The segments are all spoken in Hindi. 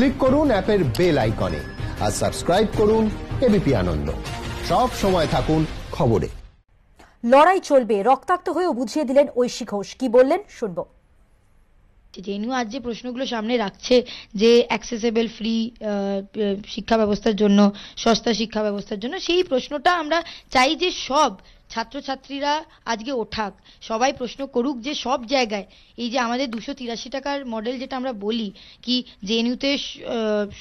ক্লিক করুন অ্যাপের বেল আইকনে আর সাবস্ক্রাইব করুন এবিপি আনন্দ সব সময় থাকুন খবরে লড়াই চলবে রক্তাক্ত হয়েও বুঝিয়ে দিলেন ঐশী ঘোষ কি বললেন শুনবো জেনু আজ যে প্রশ্নগুলো সামনে রাখছে যে অ্যাক্সেসেবল ফ্রি শিক্ষা ব্যবস্থার জন্য সস্তা শিক্ষা ব্যবস্থার জন্য সেই প্রশ্নটা আমরা চাই যে সব ছাত্রছাত্রীরা আজকে ওঠাক সবাই প্রশ্ন করুক যে সব জায়গায় এই যে আমাদের দুশো তিরাশি টাকার মডেল যেটা আমরা বলি কি জেএনইউতে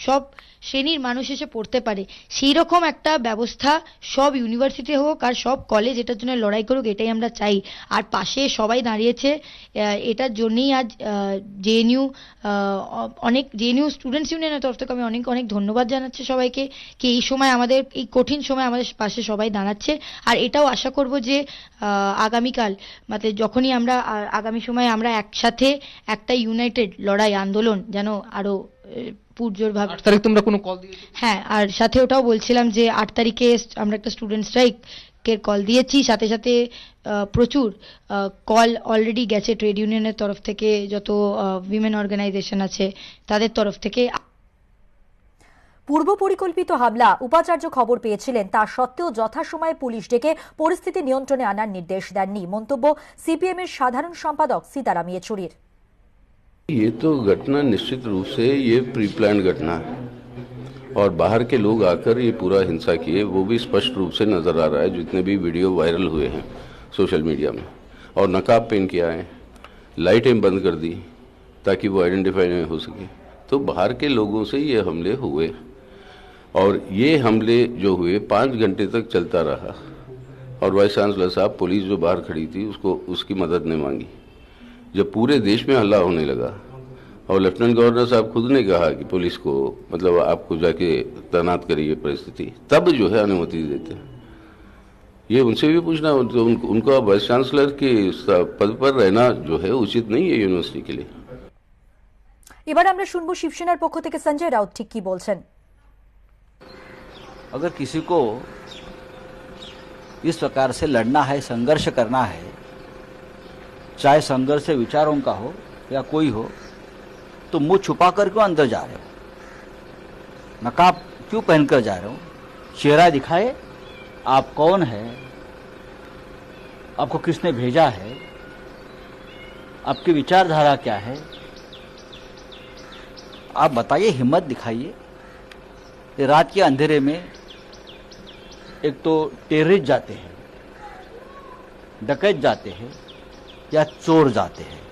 সব শ্রেণীর মানুষ এসে পড়তে পারে সেই রকম একটা ব্যবস্থা সব ইউনিভার্সিটি হোক আর সব কলেজ এটার জন্য লড়াই করুক এটাই আমরা চাই আর পাশে সবাই দাঁড়িয়েছে এটার জন্যেই আজ জেএনইউ অনেক জেএনইউ স্টুডেন্টস ইউনিয়নের তরফ থেকে আমি অনেক অনেক ধন্যবাদ জানাচ্ছি সবাইকে কি এই সময় আমাদের এই কঠিন সময় আমাদের পাশে সবাই দাঁড়াচ্ছে আর এটাও আশা করব যে আগামীকাল মানে যখনই আমরা আগামী সময়ে আমরা একসাথে একটা ইউনাইটেড লড়াই আন্দোলন যেন আরও পুজোর ভাব তারিখ তোমরা কোনো কল হ্যাঁ আর সাথে ওটাও বলছিলাম যে আট তারিখে আমরা একটা স্টুডেন্ট স্ট্রাইক কল দিয়েছি সাথে সাথে প্রচুর কল অলরেডি গেছে ট্রেড ইউনিয়নের তরফ থেকে যত উইমেন অর্গানাইজেশন আছে তাদের তরফ থেকে पूर्व परिकल्पित হামলা উপাচার্য খবর পেয়েছিলেন তা पुलिस যথাসময়ে পুলিশ ডেকে পরিস্থিতি নিয়ন্ত্রণে আনার নির্দেশ দেননি মন্তব্য সিপিএম এর সাধারণ ये तो घटना निश्चित रूप से ये प्री प्लान घटना है और बाहर के लोग आकर ये पूरा हिंसा किए वो भी स्पष्ट रूप से नजर आ रहा है जितने भी वीडियो वायरल हुए हैं सोशल मीडिया में और नकाब पहन के आए लाइटें बंद कर दी ताकि वो आइडेंटिफाई नहीं हो सके तो बाहर के लोगों से ये हमले हुए और ये हमले जो हुए पाँच घंटे तक चलता रहा और वाइस चांसलर साहब पुलिस जो बाहर खड़ी थी उसको उसकी मदद ने मांगी जब पूरे देश में हल्ला होने लगा और लेफ्टिनेंट गवर्नर साहब खुद ने कहा कि पुलिस को मतलब आपको जाके तैनात करिए परिस्थिति तब जो है अनुमति देते हैं ये उनसे भी पूछना तो उनको उनका वाइस चांसलर के पद पर रहना जो है उचित नहीं है यूनिवर्सिटी के लिए এবার আমরা শুনবো শিবসেনার পক্ষ থেকে সঞ্জয় রাউত ঠিক কি বলছেন अगर किसी को इस प्रकार से लड़ना है संघर्ष करना है चाहे संघर्ष विचारों का हो या कोई हो तो मुंह छुपा कर क्यों अंदर जा रहे हो नकाब क्यों पहनकर जा रहे हो चेहरा दिखाए आप कौन है आपको किसने भेजा है आपकी विचारधारा क्या है आप बताइए हिम्मत दिखाइए रात के अंधेरे में एक तो टेरिस जाते हैं डकैत जाते हैं या चोर जाते हैं